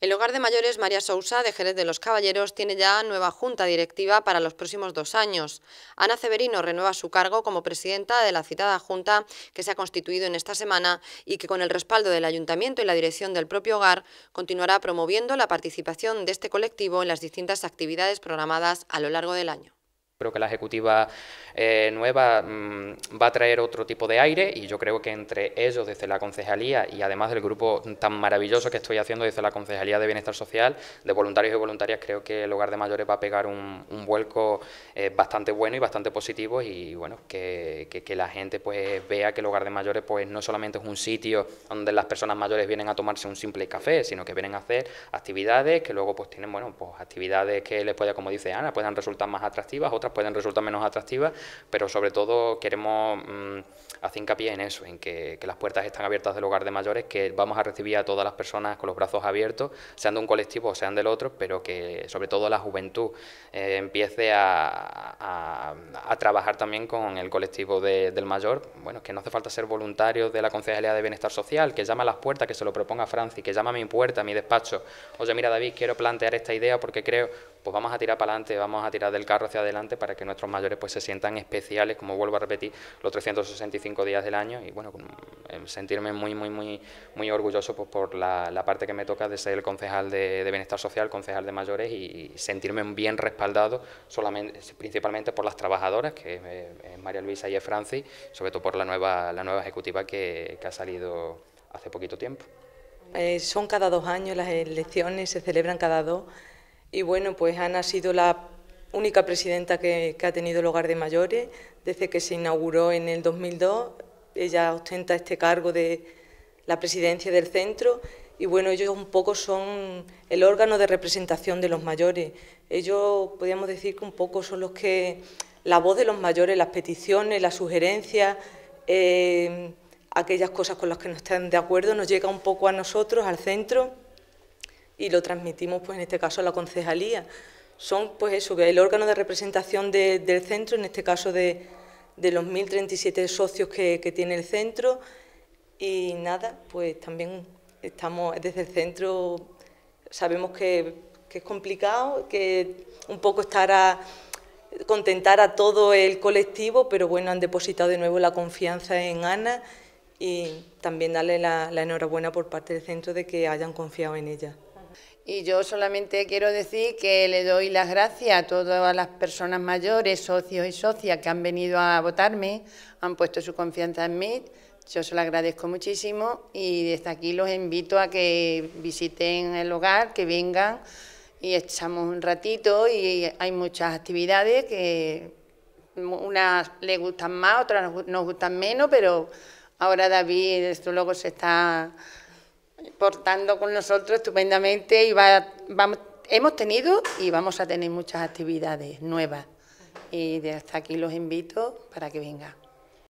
El hogar de mayores María Sousa de Jerez de los Caballeros tiene ya nueva junta directiva para los próximos dos años. Ana Severino renueva su cargo como presidenta de la citada junta que se ha constituido en esta semana y que con el respaldo del ayuntamiento y la dirección del propio hogar continuará promoviendo la participación de este colectivo en las distintas actividades programadas a lo largo del año. Creo que la ejecutiva eh, nueva mm, va a traer otro tipo de aire y yo creo que entre ellos, desde la concejalía y además del grupo tan maravilloso que estoy haciendo desde la concejalía de Bienestar Social, de voluntarios y voluntarias, creo que el hogar de mayores va a pegar un, vuelco eh, bastante bueno y bastante positivo y bueno, que, la gente pues vea que el hogar de mayores pues no solamente es un sitio donde las personas mayores vienen a tomarse un simple café, sino que vienen a hacer actividades que luego pues tienen, bueno, pues actividades que les pueda, como dice Ana, puedan resultar más atractivas, otras pueden resultar menos atractivas, pero sobre todo queremos mm, hacer hincapié en eso, en que, las puertas están abiertas del hogar de mayores, que vamos a recibir a todas las personas con los brazos abiertos, sean de un colectivo o sean del otro, pero que sobre todo la juventud eh, empiece a, trabajar también con el colectivo del mayor. Bueno, que no hace falta ser voluntario de la Concejalía de Bienestar Social, que llama a las puertas, que se lo proponga Francis, que llame a mi puerta, a mi despacho. Oye, mira David, quiero plantear esta idea porque creo, pues vamos a tirar para adelante, vamos a tirar del carro hacia adelante para que nuestros mayores pues se sientan especiales, como vuelvo a repetir, los 365 días del año y bueno, em, sentirme muy, muy, muy, muy orgulloso pues, por la, parte que me toca de ser el concejal de, Bienestar Social, concejal de mayores y sentirme bien respaldado solamente, principalmente por las trabajadoras, que es, María Luisa y es Francis, sobre todo por la nueva, la nueva ejecutiva que, ha salido hace poquito tiempo. Eh, son cada dos años las elecciones, se celebran cada dos. Y bueno, pues han sido la única presidenta que, ha tenido el hogar de mayores. Desde que se inauguró en el 2002, ella ostenta este cargo de la presidencia del centro y bueno, ellos un poco son el órgano de representación de los mayores. Ellos, podríamos decir que un poco son los que, la voz de los mayores, las peticiones, las sugerencias, eh, aquellas cosas con las que no están de acuerdo, nos llega un poco a nosotros, al centro, y lo transmitimos, pues en este caso, a la concejalía son pues eso, el órgano de representación del centro, en este caso de, de los 1.037 socios que, tiene el centro y nada, pues también estamos desde el centro, sabemos que, es complicado, que un poco estar a contentar a todo el colectivo, pero bueno, han depositado de nuevo la confianza en Ana y también darle la enhorabuena por parte del centro de que hayan confiado en ella. Y yo solamente quiero decir que le doy las gracias a todas las personas mayores, socios y socias que han venido a votarme, han puesto su confianza en mí. Yo se lo agradezco muchísimo y desde aquí los invito a que visiten el hogar, que vengan y echamos un ratito y hay muchas actividades que unas les gustan más, otras nos gustan menos, pero ahora David, esto luego se está portando con nosotros estupendamente y va, vamos, hemos tenido y vamos a tener muchas actividades nuevas. Y de hasta aquí los invito para que vengan.